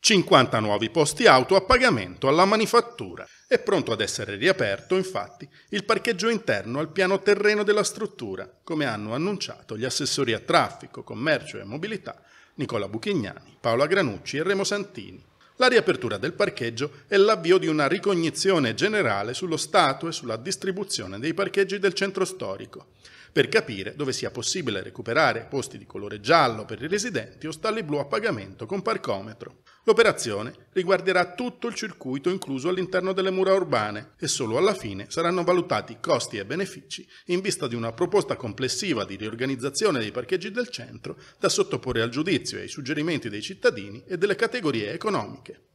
50 nuovi posti auto a pagamento alla manifattura. È pronto ad essere riaperto, infatti, il parcheggio interno al piano terreno della struttura, come hanno annunciato gli assessori a traffico, commercio e mobilità Nicola Buchignani, Paola Granucci e Remo Santini la riapertura del parcheggio e l'avvio di una ricognizione generale sullo stato e sulla distribuzione dei parcheggi del centro storico per capire dove sia possibile recuperare posti di colore giallo per i residenti o stalli blu a pagamento con parcometro. L'operazione riguarderà tutto il circuito incluso all'interno delle mura urbane e solo alla fine saranno valutati costi e benefici in vista di una proposta complessiva di riorganizzazione dei parcheggi del centro da sottoporre al giudizio e ai suggerimenti dei cittadini e delle categorie economiche.